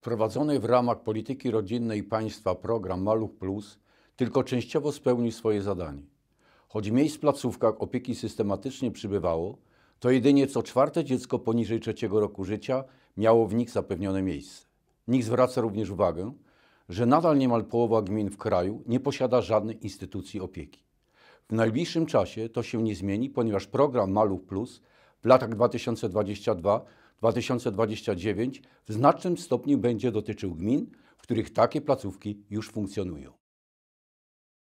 Wprowadzony w ramach polityki rodzinnej państwa program Maluch Plus tylko częściowo spełnił swoje zadanie. Choć miejsc w placówkach opieki systematycznie przybywało, to jedynie co czwarte dziecko poniżej trzeciego roku życia miało w nich zapewnione miejsce. NIK zwraca również uwagę, że nadal niemal połowa gmin w kraju nie posiada żadnej instytucji opieki. W najbliższym czasie to się nie zmieni, ponieważ program Maluch Plus w latach 2022-2029 w znacznym stopniu będzie dotyczył gmin, w których takie placówki już funkcjonują.